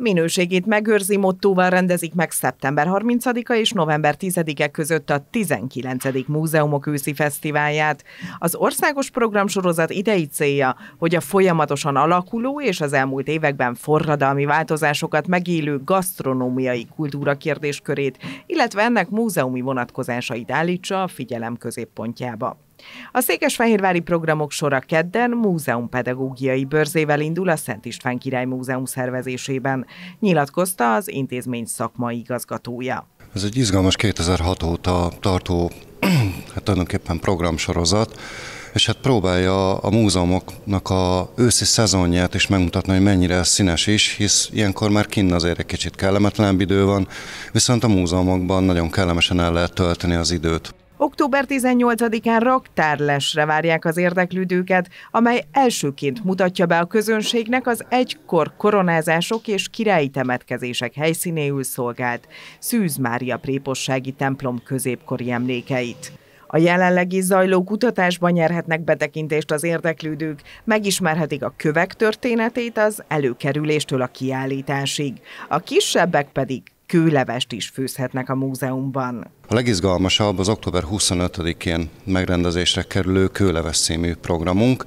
Minőségét megőrzi mottóval rendezik meg szeptember 30-a és november 10-e között a 19. Múzeumok őszi fesztiválját. Az országos programsorozat idei célja, hogy a folyamatosan alakuló és az elmúlt években forradalmi változásokat megélő gasztronómiai kultúra kérdéskörét, illetve ennek múzeumi vonatkozásait állítsa a figyelem középpontjába. A székesfehérvári programok sora kedden múzeumpedagógiai bőrzével indul a Szent István Király Múzeum szervezésében, nyilatkozta az intézmény szakmai igazgatója. Ez egy izgalmas 2006 óta tartó hát tulajdonképpen programsorozat, és hát próbálja a múzeumoknak a őszi szezonját is megmutatni, hogy mennyire színes is, hisz ilyenkor már kinn azért egy kicsit kellemetlen idő van, viszont a múzeumokban nagyon kellemesen el lehet tölteni az időt. Október 18-án raktárlesre várják az érdeklődőket, amely elsőként mutatja be a közönségnek az egykor koronázások és királyi temetkezések helyszínéül szolgált Szűz Mária Prépossági templom középkori emlékeit. A jelenlegi zajló kutatásban nyerhetnek betekintést az érdeklődők, megismerhetik a kövek történetét az előkerüléstől a kiállításig, a kisebbek pedig kőlevest is főzhetnek a múzeumban. A legizgalmasabb az október 25-én megrendezésre kerülő kőleves című programunk.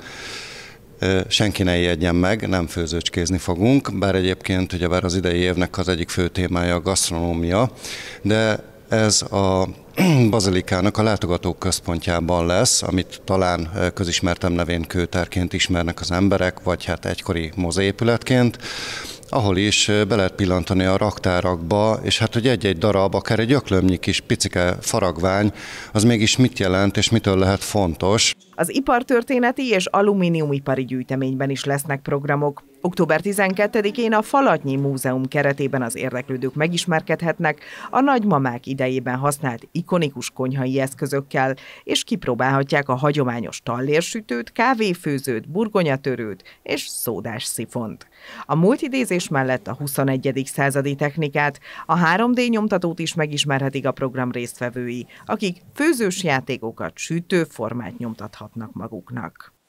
Senki ne ijedjen meg, nem főzőcskézni fogunk, bár egyébként bár az idei évnek az egyik fő témája a gasztronómia, de ez a Bazilikának a látogatók központjában lesz, amit talán közismertem nevén kőtárként ismernek az emberek, vagy hát egykori mozépületként ahol is be lehet pillantani a raktárakba, és hát hogy egy-egy darab, akár egy öklömnyi kis picike faragvány, az mégis mit jelent és mitől lehet fontos. Az ipartörténeti és alumíniumipari gyűjteményben is lesznek programok. Október 12-én a Falatnyi Múzeum keretében az érdeklődők megismerkedhetnek a nagymamák idejében használt ikonikus konyhai eszközökkel, és kipróbálhatják a hagyományos tallérsütőt, kávéfőzőt, burgonyatörőt és szódás szifont. A multidézés mellett a 21. századi technikát, a 3D nyomtatót is megismerhetik a program résztvevői, akik főzős játékokat, sütőformát nyomtathatnak maguknak.